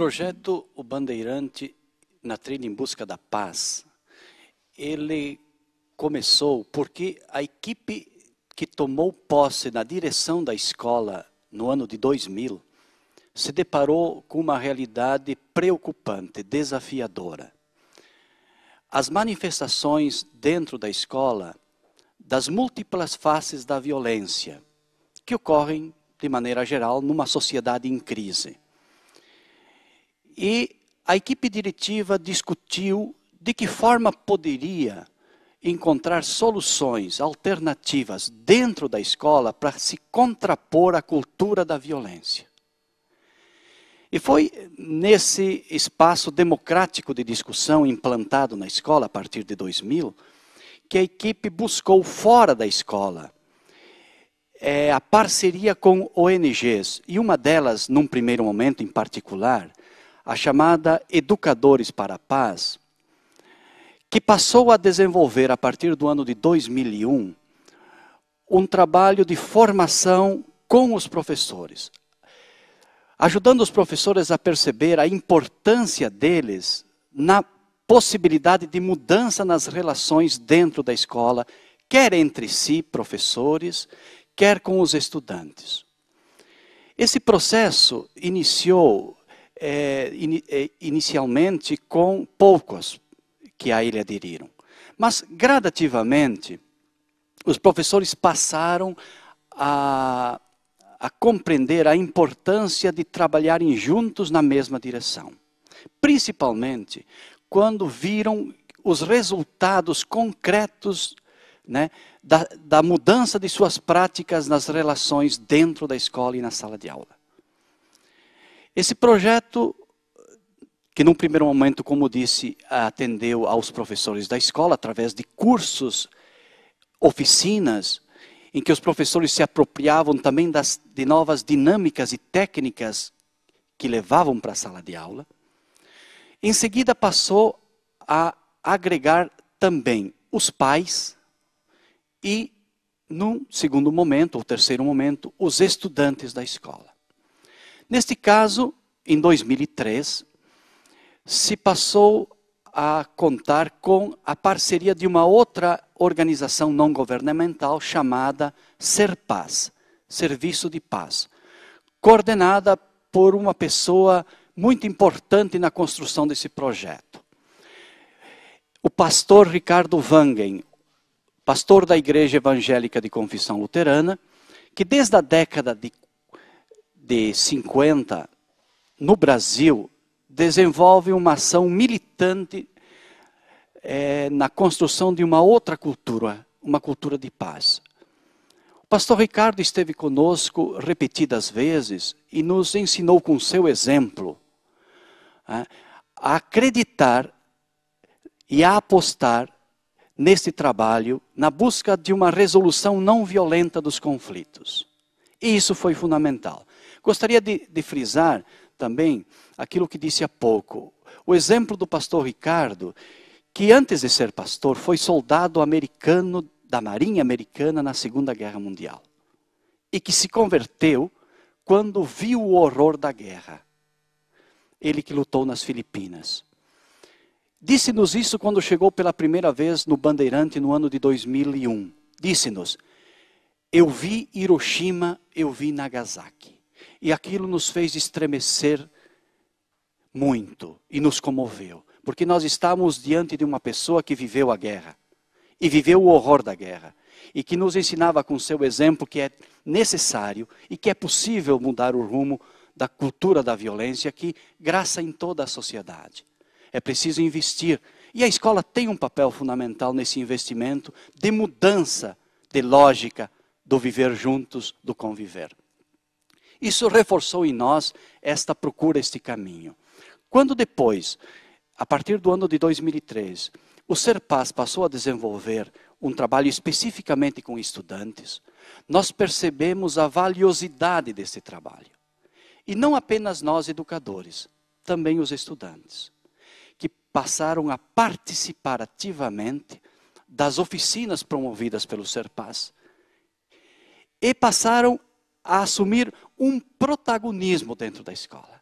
projeto O Bandeirante na Trilha em Busca da Paz, ele começou porque a equipe que tomou posse na direção da escola no ano de 2000 se deparou com uma realidade preocupante, desafiadora. As manifestações dentro da escola das múltiplas faces da violência que ocorrem, de maneira geral, numa sociedade em crise e a equipe diretiva discutiu de que forma poderia encontrar soluções alternativas dentro da escola para se contrapor à cultura da violência. E foi nesse espaço democrático de discussão implantado na escola a partir de 2000 que a equipe buscou fora da escola é, a parceria com ONGs. E uma delas, num primeiro momento em particular, a chamada Educadores para a Paz, que passou a desenvolver a partir do ano de 2001 um trabalho de formação com os professores, ajudando os professores a perceber a importância deles na possibilidade de mudança nas relações dentro da escola, quer entre si, professores, quer com os estudantes. Esse processo iniciou é, in, é, inicialmente com poucos que a ele aderiram. Mas, gradativamente, os professores passaram a, a compreender a importância de trabalharem juntos na mesma direção. Principalmente quando viram os resultados concretos né, da, da mudança de suas práticas nas relações dentro da escola e na sala de aula. Esse projeto, que num primeiro momento, como disse, atendeu aos professores da escola através de cursos, oficinas, em que os professores se apropriavam também das, de novas dinâmicas e técnicas que levavam para a sala de aula. Em seguida, passou a agregar também os pais e, num segundo momento, ou terceiro momento, os estudantes da escola. Neste caso, em 2003, se passou a contar com a parceria de uma outra organização não governamental chamada Serpaz, Serviço de Paz, coordenada por uma pessoa muito importante na construção desse projeto. O pastor Ricardo Wangen, pastor da Igreja Evangélica de Confissão Luterana, que desde a década de de 50, no Brasil, desenvolve uma ação militante é, na construção de uma outra cultura, uma cultura de paz. O pastor Ricardo esteve conosco repetidas vezes e nos ensinou com seu exemplo né, a acreditar e a apostar neste trabalho na busca de uma resolução não violenta dos conflitos. E isso foi fundamental. Gostaria de, de frisar também aquilo que disse há pouco. O exemplo do pastor Ricardo, que antes de ser pastor foi soldado americano da Marinha Americana na Segunda Guerra Mundial e que se converteu quando viu o horror da guerra. Ele que lutou nas Filipinas. Disse-nos isso quando chegou pela primeira vez no Bandeirante no ano de 2001. Disse-nos: Eu vi Hiroshima, eu vi Nagasaki. E aquilo nos fez estremecer muito e nos comoveu, porque nós estávamos diante de uma pessoa que viveu a guerra e viveu o horror da guerra e que nos ensinava com seu exemplo que é necessário e que é possível mudar o rumo da cultura da violência que graça em toda a sociedade. É preciso investir e a escola tem um papel fundamental nesse investimento de mudança de lógica do viver juntos, do conviver. Isso reforçou em nós esta procura, este caminho. Quando depois, a partir do ano de 2003, o Serpaz passou a desenvolver um trabalho especificamente com estudantes, nós percebemos a valiosidade desse trabalho. E não apenas nós, educadores, também os estudantes, que passaram a participar ativamente das oficinas promovidas pelo Serpaz e passaram a assumir um protagonismo dentro da escola,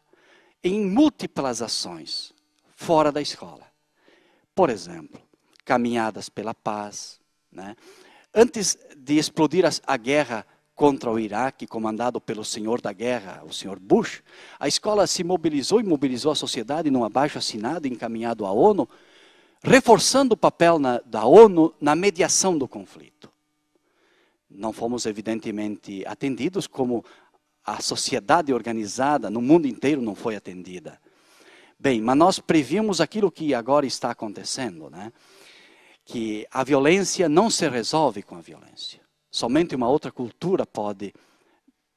em múltiplas ações fora da escola. Por exemplo, caminhadas pela paz. Né? Antes de explodir a, guerra contra o Iraque, comandado pelo senhor da guerra, o senhor Bush, a escola se mobilizou e mobilizou a sociedade num abaixo assinado encaminhado à ONU, reforçando o papel na, da ONU na mediação do conflito. Não fomos, evidentemente, atendidos como a sociedade organizada no mundo inteiro não foi atendida. Bem, mas nós previmos aquilo que agora está acontecendo, né? Que a violência não se resolve com a violência. Somente uma outra cultura pode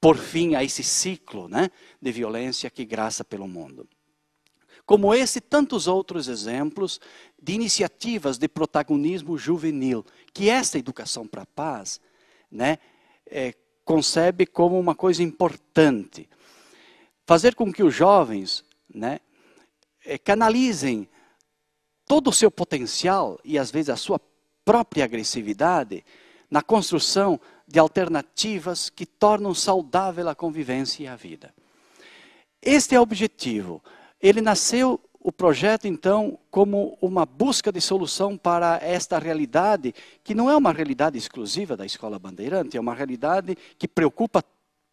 por fim a esse ciclo, né, de violência que graça pelo mundo. Como esse, tantos outros exemplos de iniciativas de protagonismo juvenil que esta educação para a paz, né, é, concebe como uma coisa importante. Fazer com que os jovens né, eh, canalizem todo o seu potencial e às vezes a sua própria agressividade na construção de alternativas que tornam saudável a convivência e a vida. Este é o objetivo. Ele nasceu o projeto, então, como uma busca de solução para esta realidade, que não é uma realidade exclusiva da Escola Bandeirante, é uma realidade que preocupa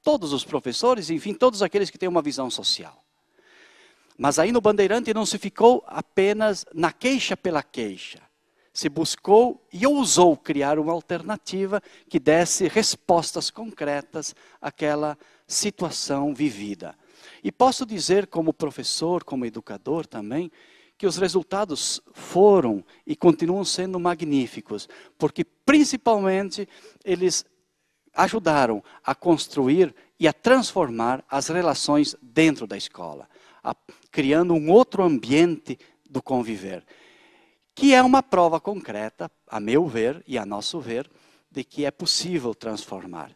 todos os professores, enfim, todos aqueles que têm uma visão social. Mas aí no Bandeirante não se ficou apenas na queixa pela queixa. Se buscou e ousou criar uma alternativa que desse respostas concretas àquela situação vivida. E posso dizer, como professor, como educador também, que os resultados foram e continuam sendo magníficos, porque principalmente eles ajudaram a construir e a transformar as relações dentro da escola, a, criando um outro ambiente do conviver, que é uma prova concreta, a meu ver e a nosso ver, de que é possível transformar,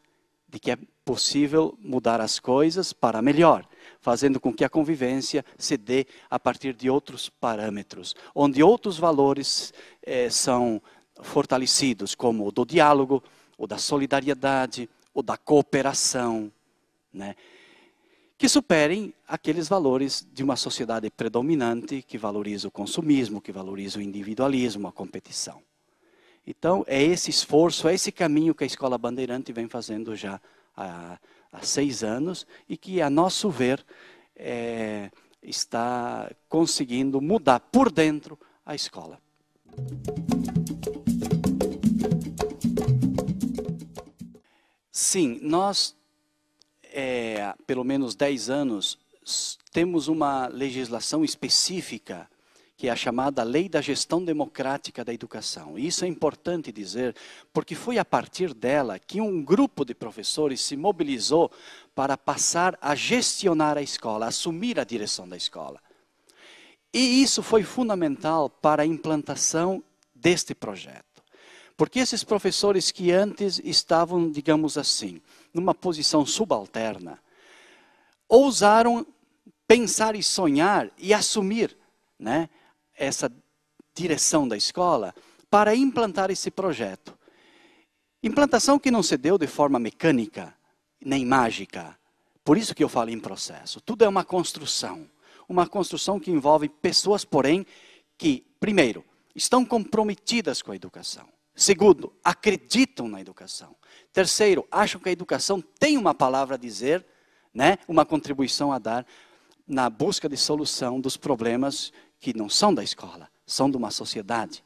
de que é possível mudar as coisas para melhor, fazendo com que a convivência se dê a partir de outros parâmetros, onde outros valores eh, são fortalecidos, como o do diálogo, o da solidariedade, o da cooperação, né? que superem aqueles valores de uma sociedade predominante que valoriza o consumismo, que valoriza o individualismo, a competição. Então, é esse esforço, é esse caminho que a Escola Bandeirante vem fazendo já há, há seis anos e que, a nosso ver, é, está conseguindo mudar por dentro a escola. Sim, nós, é, pelo menos dez anos, temos uma legislação específica que é a chamada Lei da Gestão Democrática da Educação. E isso é importante dizer, porque foi a partir dela que um grupo de professores se mobilizou para passar a gestionar a escola, assumir a direção da escola. E isso foi fundamental para a implantação deste projeto. Porque esses professores que antes estavam, digamos assim, numa posição subalterna, ousaram pensar e sonhar e assumir, né? essa direção da escola para implantar esse projeto. Implantação que não se deu de forma mecânica, nem mágica. Por isso que eu falo em processo. Tudo é uma construção. Uma construção que envolve pessoas, porém, que, primeiro, estão comprometidas com a educação. Segundo, acreditam na educação. Terceiro, acham que a educação tem uma palavra a dizer, né, uma contribuição a dar na busca de solução dos problemas que não são da escola, são de uma sociedade.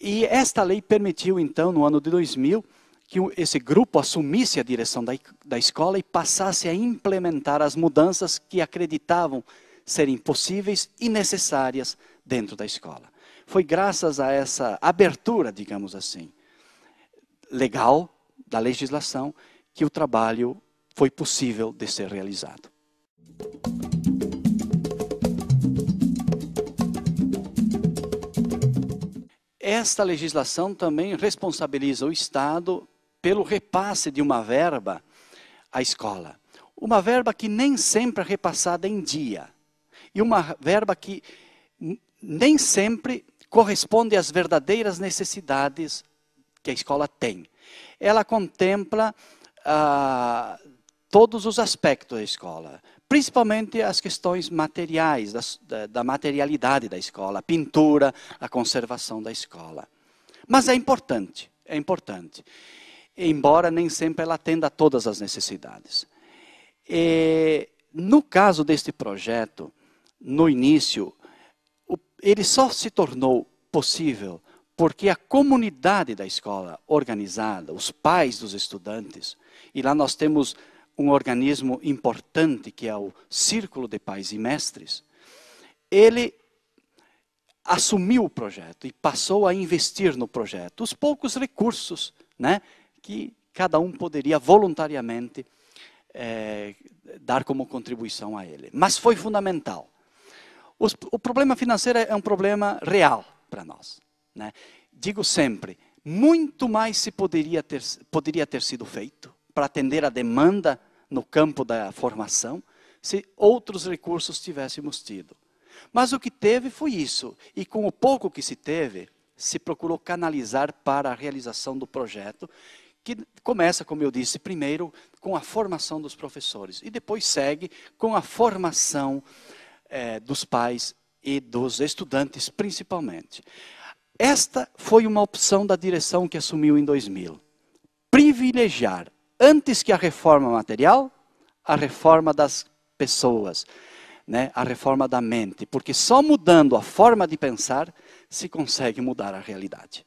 E esta lei permitiu, então, no ano de 2000, que esse grupo assumisse a direção da, da escola e passasse a implementar as mudanças que acreditavam serem possíveis e necessárias dentro da escola. Foi graças a essa abertura, digamos assim, legal da legislação, que o trabalho foi possível de ser realizado. Esta legislação também responsabiliza o Estado pelo repasse de uma verba à escola. Uma verba que nem sempre é repassada em dia. E uma verba que nem sempre corresponde às verdadeiras necessidades que a escola tem. Ela contempla ah, todos os aspectos da escola principalmente as questões materiais, da, da, materialidade da escola, a pintura, a conservação da escola. Mas é importante, é importante, embora nem sempre ela atenda a todas as necessidades. E, no caso deste projeto, no início, ele só se tornou possível porque a comunidade da escola organizada, os pais dos estudantes, e lá nós temos um organismo importante que é o Círculo de Pais e Mestres, ele assumiu o projeto e passou a investir no projeto os poucos recursos né, que cada um poderia voluntariamente é, dar como contribuição a ele. Mas foi fundamental. Os, o problema financeiro é um problema real para nós. Né? Digo sempre, muito mais se poderia ter, poderia ter sido feito para atender a demanda no campo da formação, se outros recursos tivéssemos tido. Mas o que teve foi isso, e com o pouco que se teve, se procurou canalizar para a realização do projeto, que começa, como eu disse, primeiro com a formação dos professores e depois segue com a formação eh, dos pais e dos estudantes, principalmente. Esta foi uma opção da direção que assumiu em 2000. Privilegiar antes que a reforma material, a reforma das pessoas, né? a reforma da mente. Porque só mudando a forma de pensar se consegue mudar a realidade.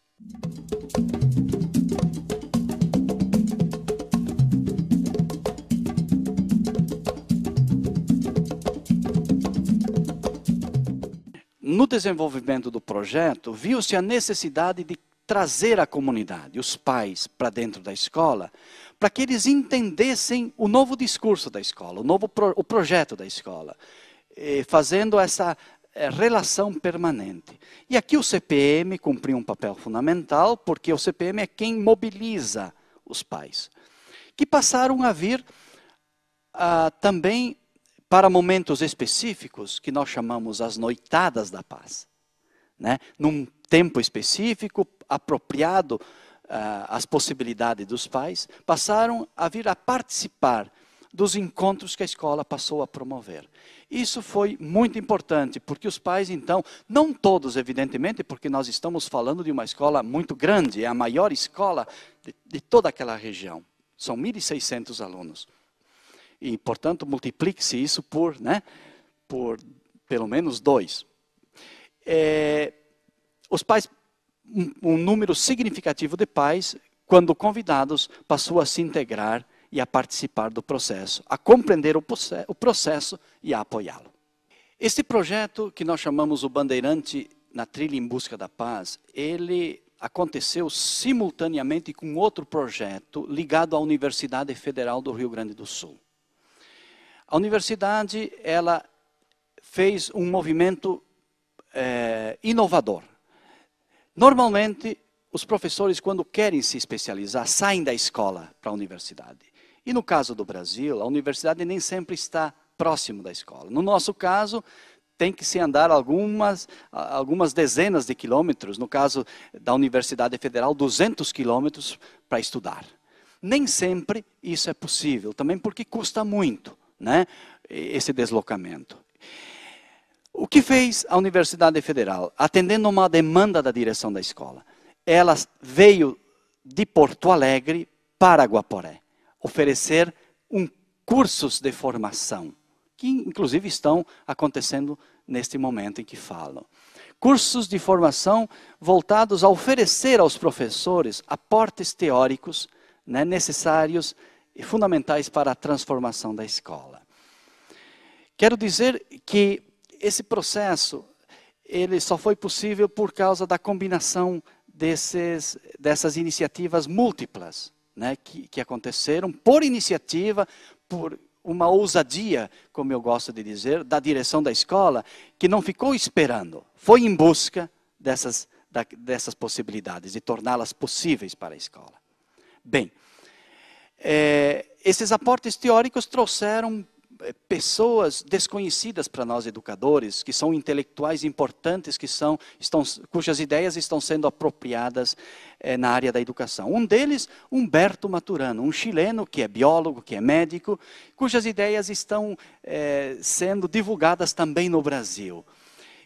No desenvolvimento do projeto, viu-se a necessidade de trazer a comunidade, os pais, para dentro da escola, para que eles entendessem o novo discurso da escola, o novo pro, o projeto da escola, eh, fazendo essa eh, relação permanente. E aqui o CPM cumpriu um papel fundamental, porque o CPM é quem mobiliza os pais, que passaram a vir ah, também para momentos específicos, que nós chamamos as noitadas da paz. Né? Num tempo específico, apropriado ah, as possibilidades dos pais, passaram a vir a participar dos encontros que a escola passou a promover. Isso foi muito importante, porque os pais, então, não todos, evidentemente, porque nós estamos falando de uma escola muito grande, é a maior escola de, de toda aquela região. São 1.600 alunos. E, portanto, multiplique-se isso por, né, por pelo menos dois. É, os pais um, um número significativo de pais, quando convidados, passou a se integrar e a participar do processo, a compreender o, o processo e a apoiá-lo. Este projeto que nós chamamos o Bandeirante na Trilha em Busca da Paz, ele aconteceu simultaneamente com outro projeto ligado à Universidade Federal do Rio Grande do Sul. A universidade ela fez um movimento é, inovador Normalmente, os professores, quando querem se especializar, saem da escola para a universidade. E no caso do Brasil, a universidade nem sempre está próximo da escola. No nosso caso, tem que se andar algumas, algumas dezenas de quilômetros, no caso da Universidade Federal, 200 quilômetros para estudar. Nem sempre isso é possível, também porque custa muito né, esse deslocamento. O que fez a Universidade Federal? Atendendo uma demanda da direção da escola, ela veio de Porto Alegre para Guaporé oferecer um cursos de formação, que inclusive estão acontecendo neste momento em que falo. Cursos de formação voltados a oferecer aos professores aportes teóricos né, necessários e fundamentais para a transformação da escola. Quero dizer que esse processo ele só foi possível por causa da combinação desses, dessas iniciativas múltiplas né, que, que aconteceram por iniciativa, por uma ousadia, como eu gosto de dizer, da direção da escola, que não ficou esperando, foi em busca dessas, da, dessas possibilidades, de torná-las possíveis para a escola. Bem, é, esses aportes teóricos trouxeram pessoas desconhecidas para nós educadores, que são intelectuais importantes, que são, estão, cujas ideias estão sendo apropriadas é, na área da educação. Um deles, Humberto Maturano, um chileno que é biólogo, que é médico, cujas ideias estão é, sendo divulgadas também no Brasil.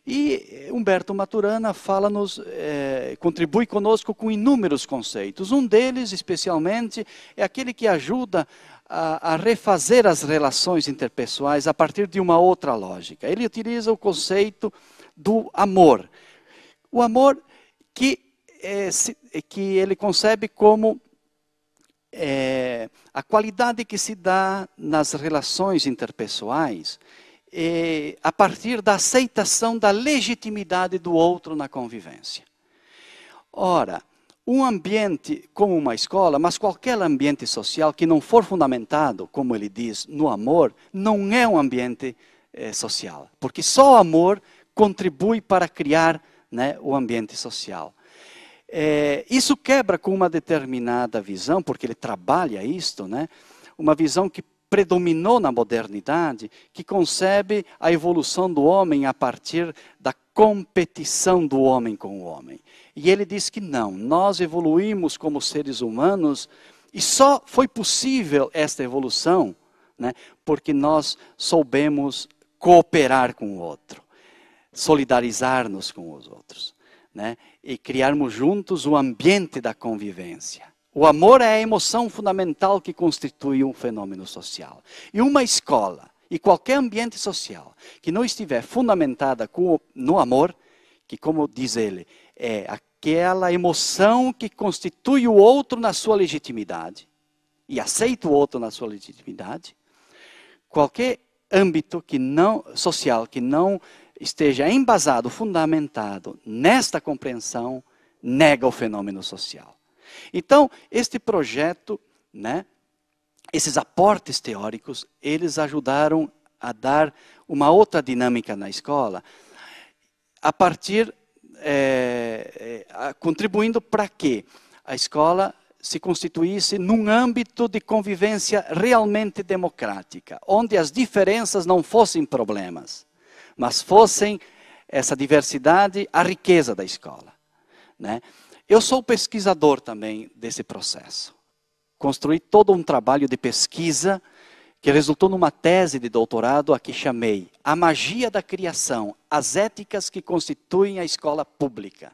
E eh, Humberto Maturana fala-nos, é, contribui conosco com inúmeros conceitos. Um deles, especialmente, é aquele que ajuda a, a, refazer as relações interpessoais a partir de uma outra lógica. Ele utiliza o conceito do amor. O amor que, é, se, que ele concebe como é, a qualidade que se dá nas relações interpessoais é, a partir da aceitação da legitimidade do outro na convivência. Ora, um ambiente como uma escola, mas qualquer ambiente social que não for fundamentado, como ele diz, no amor, não é um ambiente eh, social. Porque só o amor contribui para criar né, o ambiente social. É, isso quebra com uma determinada visão, porque ele trabalha isto, né, uma visão que predominou na modernidade, que concebe a evolução do homem a partir da competição do homem com o homem. E ele diz que não, nós evoluímos como seres humanos e só foi possível esta evolução né, porque nós soubemos cooperar com o outro, solidarizar-nos com os outros né, e criarmos juntos o ambiente da convivência. O amor é a emoção fundamental que constitui um fenômeno social. E uma escola e qualquer ambiente social que não estiver fundamentada no amor, que, como diz ele, é aquela emoção que constitui o outro na sua legitimidade e aceita o outro na sua legitimidade, qualquer âmbito que não social que não esteja embasado, fundamentado nesta compreensão, nega o fenômeno social. Então, este projeto, né, esses aportes teóricos, eles ajudaram a dar uma outra dinâmica na escola, a partir, é, contribuindo para que a escola se constituísse num âmbito de convivência realmente democrática, onde as diferenças não fossem problemas, mas fossem essa diversidade, a riqueza da escola. Né? Eu sou pesquisador também desse processo. Construí todo um trabalho de pesquisa que resultou numa tese de doutorado a que chamei A Magia da Criação, as éticas que constituem a escola pública.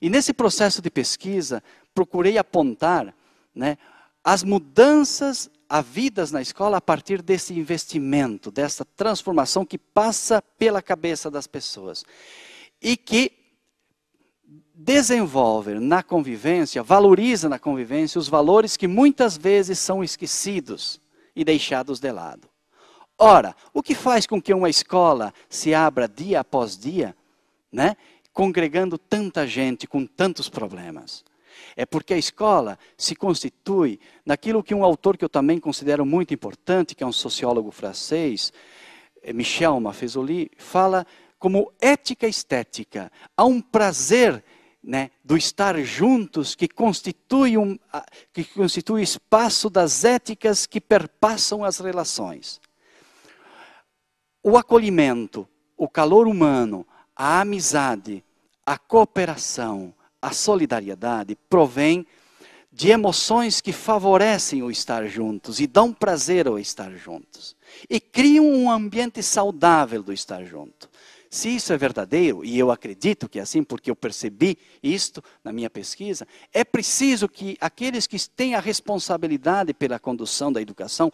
E nesse processo de pesquisa, procurei apontar né, as mudanças havidas na escola a partir desse investimento, dessa transformação que passa pela cabeça das pessoas. E que desenvolve na convivência, valoriza na convivência os valores que muitas vezes são esquecidos e deixados de lado. Ora, o que faz com que uma escola se abra dia após dia, né, congregando tanta gente com tantos problemas? É porque a escola se constitui naquilo que um autor que eu também considero muito importante, que é um sociólogo francês, eh, Michel Maffesoli, fala como ética estética. Há um prazer né, do estar juntos, que constitui, um, que constitui espaço das éticas que perpassam as relações. O acolhimento, o calor humano, a amizade, a cooperação, a solidariedade provém de emoções que favorecem o estar juntos e dão prazer ao estar juntos. E criam um ambiente saudável do estar junto. Se isso é verdadeiro, e eu acredito que é assim, porque eu percebi isto na minha pesquisa, é preciso que aqueles que têm a responsabilidade pela condução da educação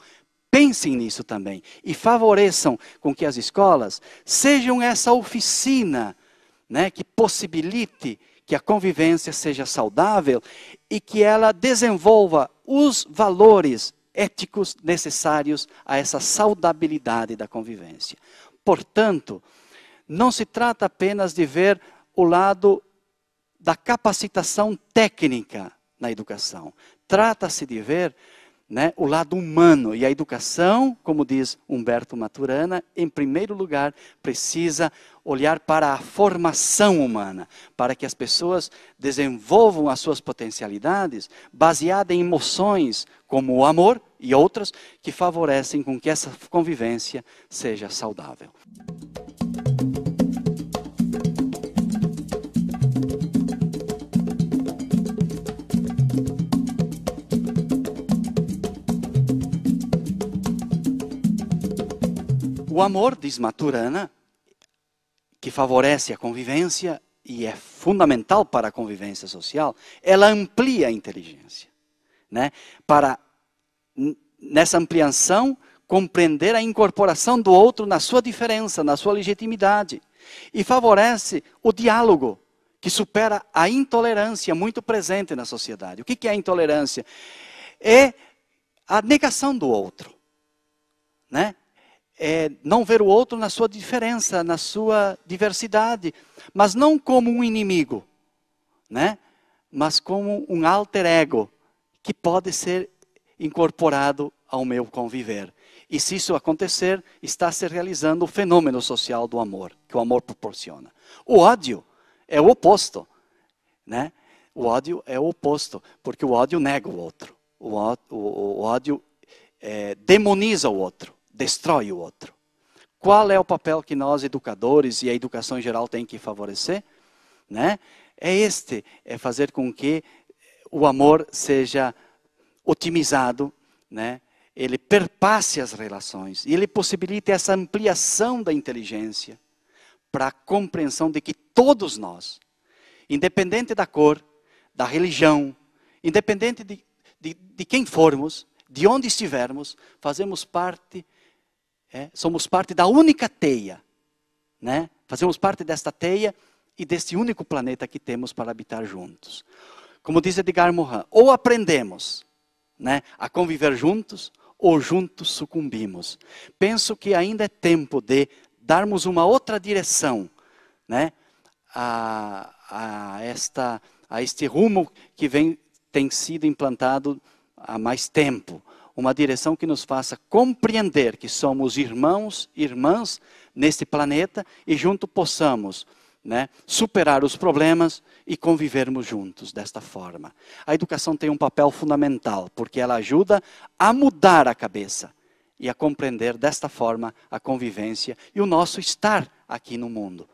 pensem nisso também e favoreçam com que as escolas sejam essa oficina né, que possibilite que a convivência seja saudável e que ela desenvolva os valores éticos necessários a essa saudabilidade da convivência. Portanto, não se trata apenas de ver o lado da capacitação técnica na educação. Trata-se de ver né, o lado humano. E a educação, como diz Humberto Maturana, em primeiro lugar, precisa olhar para a formação humana, para que as pessoas desenvolvam as suas potencialidades baseada em emoções como o amor e outras que favorecem com que essa convivência seja saudável. O amor, diz Maturana, que favorece a convivência e é fundamental para a convivência social, ela amplia a inteligência. Né? Para, nessa ampliação, compreender a incorporação do outro na sua diferença, na sua legitimidade. E favorece o diálogo, que supera a intolerância muito presente na sociedade. O que é a intolerância? É a negação do outro. Né? é, não ver o outro na sua diferença, na sua diversidade, mas não como um inimigo, né? mas como um alter ego que pode ser incorporado ao meu conviver. E se isso acontecer, está se realizando o fenômeno social do amor, que o amor proporciona. O ódio é o oposto, né? O ódio é o oposto, porque o ódio nega o outro. O ódio, é, demoniza o outro destrói o outro. Qual é o papel que nós educadores e a educação em geral tem que favorecer? Né? É este, é fazer com que o amor seja otimizado, né? Ele perpasse as relações e ele possibilite essa ampliação da inteligência para a compreensão de que todos nós, independente da cor, da religião, independente de, de, de quem formos, de onde estivermos, fazemos parte é, somos parte da única teia, né? Fazemos parte desta teia e deste único planeta que temos para habitar juntos. Como diz Edgar Morin, ou aprendemos, né, a conviver juntos ou juntos sucumbimos. Penso que ainda é tempo de darmos uma outra direção, né, a, a esta a este rumo que vem tem sido implantado há mais tempo uma direção que nos faça compreender que somos irmãos e irmãs neste planeta e junto possamos né, superar os problemas e convivermos juntos desta forma. A educação tem um papel fundamental, porque ela ajuda a mudar a cabeça e a compreender desta forma a convivência e o nosso estar aqui no mundo.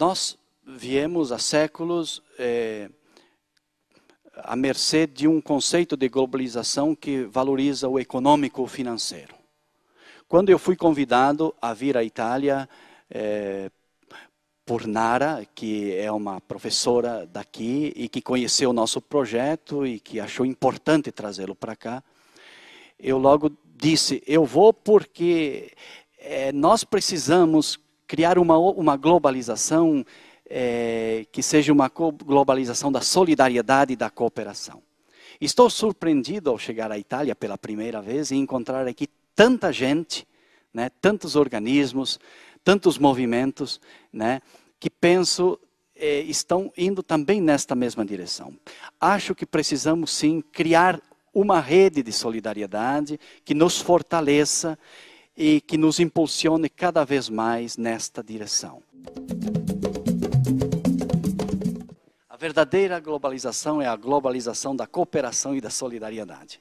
Nós viemos há séculos é, à mercê de um conceito de globalização que valoriza o econômico financeiro. Quando eu fui convidado a vir à Itália é, por Nara, que é uma professora daqui e que conheceu o nosso projeto e que achou importante trazê-lo para cá, eu logo disse: eu vou porque é, nós precisamos criar uma, uma globalização é, que seja uma globalização da solidariedade e da cooperação. Estou surpreendido ao chegar à Itália pela primeira vez e encontrar aqui tanta gente, né, tantos organismos, tantos movimentos, né, que penso é, estão indo também nesta mesma direção. Acho que precisamos sim criar uma rede de solidariedade que nos fortaleça, e que nos impulsione cada vez mais nesta direção. A verdadeira globalização é a globalização da cooperação e da solidariedade.